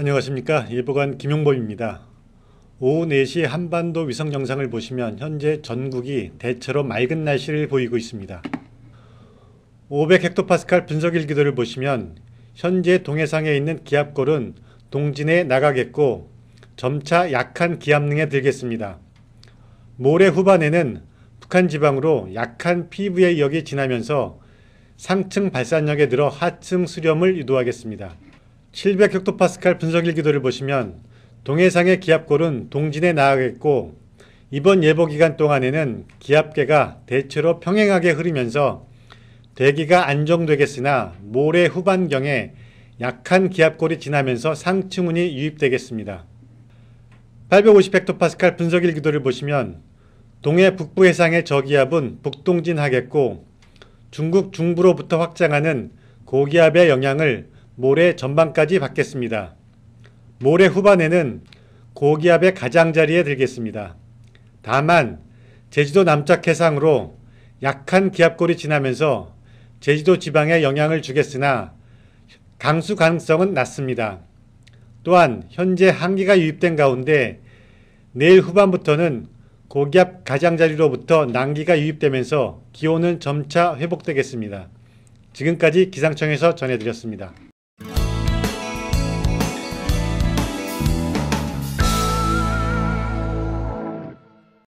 안녕하십니까 예보관 김용범입니다. 오후 4시 한반도 위성 영상을 보시면 현재 전국이 대체로 맑은 날씨를 보이고 있습니다. 500헥토파스칼 분석일기도를 보시면 현재 동해상에 있는 기압골은 동진에 나가겠고 점차 약한 기압능에 들겠습니다. 모레 후반에는 북한 지방으로 약한 PVA 역이 지나면서 상층 발산력에 들어 하층 수렴을 유도하겠습니다. 700헥토파스칼 분석일 기도를 보시면 동해상의 기압골은 동진에 나아겠고 가 이번 예보 기간 동안에는 기압계가 대체로 평행하게 흐르면서 대기가 안정되겠으나 모레 후반경에 약한 기압골이 지나면서 상층운이 유입되겠습니다. 850헥토파스칼 분석일 기도를 보시면 동해 북부 해상의 저기압은 북동진하겠고 중국 중부로부터 확장하는 고기압의 영향을 모레 전반까지 받겠습니다. 모레 후반에는 고기압의 가장자리에 들겠습니다. 다만 제주도 남쪽 해상으로 약한 기압골이 지나면서 제주도 지방에 영향을 주겠으나 강수 가능성은 낮습니다. 또한 현재 한기가 유입된 가운데 내일 후반부터는 고기압 가장자리로부터 난기가 유입되면서 기온은 점차 회복되겠습니다. 지금까지 기상청에서 전해드렸습니다.